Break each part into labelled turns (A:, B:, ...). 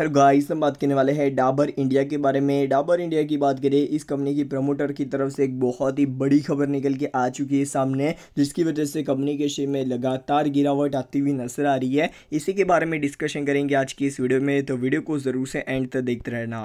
A: hello guys हम बात करने वाले हैं डाबर इंडिया के बारे में डाबर इंडिया की बात करें इस कंपनी की प्रमोटर की तरफ से एक बहुत ही बड़ी खबर निकल के आ चुकी है सामने जिसकी वजह से कंपनी के शेयर में लगातार गिरावट आती हुई नजर आ रही है इसी के बारे में डिस्कशन करेंगे आज की इस वीडियो में तो वीडियो को ज़रूर से एंड तक देखते रहना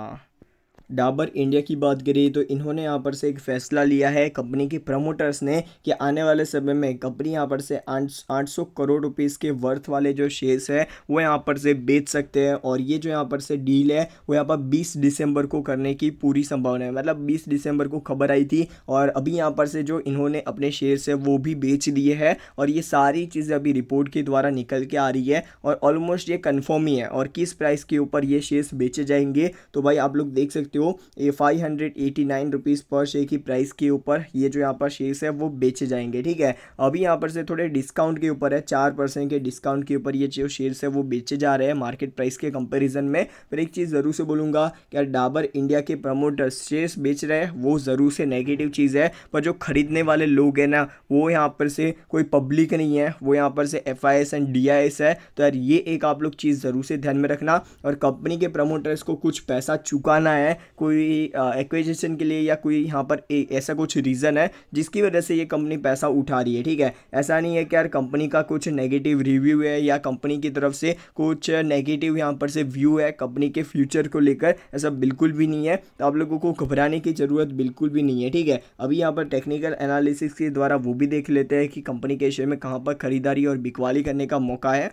A: डाबर इंडिया की बात करें तो इन्होंने यहाँ पर से एक फैसला लिया है कंपनी के प्रमोटर्स ने कि आने वाले समय में कंपनी यहाँ पर से आठ सौ करोड़ रुपीज़ के वर्थ वाले जो शेयर्स है वो यहाँ पर से बेच सकते हैं और ये जो यहाँ पर से डील है वो यहाँ पर बीस दिसंबर को करने की पूरी संभावना है मतलब बीस दिसंबर को खबर आई थी और अभी यहाँ पर से जो इन्होंने अपने शेयर्स है वो भी बेच दिए है और ये सारी चीज़ें अभी रिपोर्ट के द्वारा निकल के आ रही है और ऑलमोस्ट ये कन्फर्म ही है और किस प्राइस के ऊपर ये शेयर्स बेचे जाएंगे तो भाई आप लोग देख सकते हो आपको five hundred eighty nine rupees पर शेयर की प्राइस के ऊपर ये जो यहाँ पर शेयर्स है वो बेचे जाएंगे ठीक है अभी यहाँ पर से थोड़े डिस्काउंट के ऊपर है चार परसेंट के डिस्काउंट के ऊपर ये जो शेयर्स है वो बेचे जा रहे हैं मार्केट प्राइस के कंपेरिजन में फिर एक चीज़ ज़रूर से बोलूँगा क्या डाबर इंडिया के प्रमोटर शेयर्स बेच रहे हैं वो ज़रूर से नेगेटिव चीज़ है पर जो खरीदने वाले लोग हैं ना वो यहाँ पर से कोई पब्लिक नहीं है वो यहाँ पर से एफ एंड डी है तो यार ये एक आप लोग चीज़ ज़रूर से ध्यान में रखना और कंपनी के प्रमोटर्स को कुछ पैसा चुकाना है कोई एक्विजिशन के लिए या कोई यहाँ पर ऐसा कुछ रीज़न है जिसकी वजह से ये कंपनी पैसा उठा रही है ठीक है ऐसा नहीं है कि यार कंपनी का कुछ नेगेटिव रिव्यू है या कंपनी की तरफ से कुछ नेगेटिव यहाँ पर से व्यू है कंपनी के फ्यूचर को लेकर ऐसा बिल्कुल भी नहीं है तो आप लोगों को घबराने की ज़रूरत बिल्कुल भी नहीं है ठीक है अभी यहाँ पर टेक्निकल एनालिसिस के द्वारा वो भी देख लेते हैं कि कंपनी के शेयर में कहाँ पर खरीदारी और बिकवाली करने का मौका है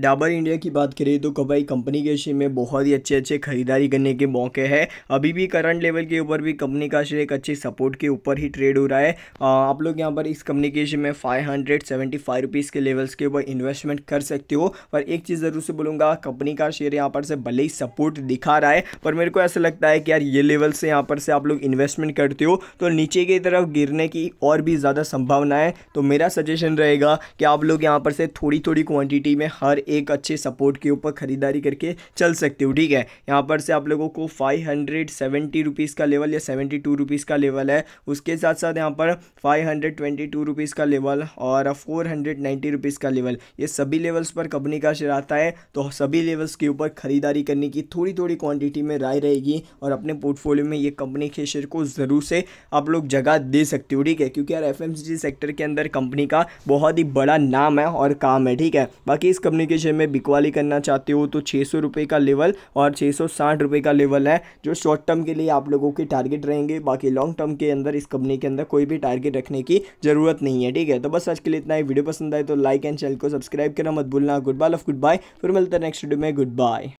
A: डाबर इंडिया की बात करें तो कबाई कंपनी के शेयर में बहुत ही अच्छे अच्छे खरीदारी करने के मौके हैं अभी भी करंट लेवल के ऊपर भी कंपनी का शेयर एक अच्छे सपोर्ट के ऊपर ही ट्रेड हो रहा है आ, आप लोग यहाँ पर इस कंपनी के शेयर में five hundred seventy five rupees के लेवल्स के ऊपर इन्वेस्टमेंट कर सकते हो पर एक चीज़ ज़रूर से बोलूँगा कंपनी का शेयर यहाँ पर से भले ही सपोर्ट दिखा रहा है पर मेरे को ऐसा लगता है कि यार ये लेवल से यहाँ पर से आप लोग इन्वेस्टमेंट करते हो तो नीचे की तरफ गिरने की और भी ज़्यादा संभावना है तो मेरा सजेशन रहेगा कि आप लोग यहाँ पर से थोड़ी थोड़ी क्वान्टिटी में हर एक अच्छे सपोर्ट के ऊपर ख़रीदारी करके चल सकते हो ठीक है यहाँ पर से आप लोगों को फाइव हंड्रेड सेवेंटी रुपीज़ का लेवल या सेवेंटी टू रुपीज़ का लेवल है उसके साथ साथ यहाँ पर five hundred twenty two rupees का लेवल और फोर हंड्रेड नाइन्टी रुपीज़ का लेवल ये सभी लेवल्स पर कंपनी का शेयर आता है तो सभी लेवल्स के ऊपर ख़रीदारी करने की थोड़ी थोड़ी क्वान्टिटी में राय रहेगी और अपने पोर्टफोलियो में ये कंपनी के शेयर को ज़रूर से आप लोग जगह दे सकते हो ठीक है क्योंकि यार एफ सेक्टर के अंदर कंपनी का बहुत ही बड़ा नाम है और काम है ठीक है बाकी इस कंपनी के शेयर में बिकवाली करना चाहते हो तो छः सौ रुपये का लेवल और छः सौ साठ रुपये का लेवल है जो शॉर्ट टर्म के लिए आप लोगों के टारगेट रहेंगे बाकी लॉन्ग टर्म के अंदर इस कंपनी के अंदर कोई भी टारगेट रखने की ज़रूरत नहीं है ठीक है तो बस आज के लिए इतना ही वीडियो पसंद आए तो लाइक एंड चैनल को सब्सक्राइब करना मत भूलना good bye love good bye फिर मिलता है नेक्स्ट वीडियो में गुड बाय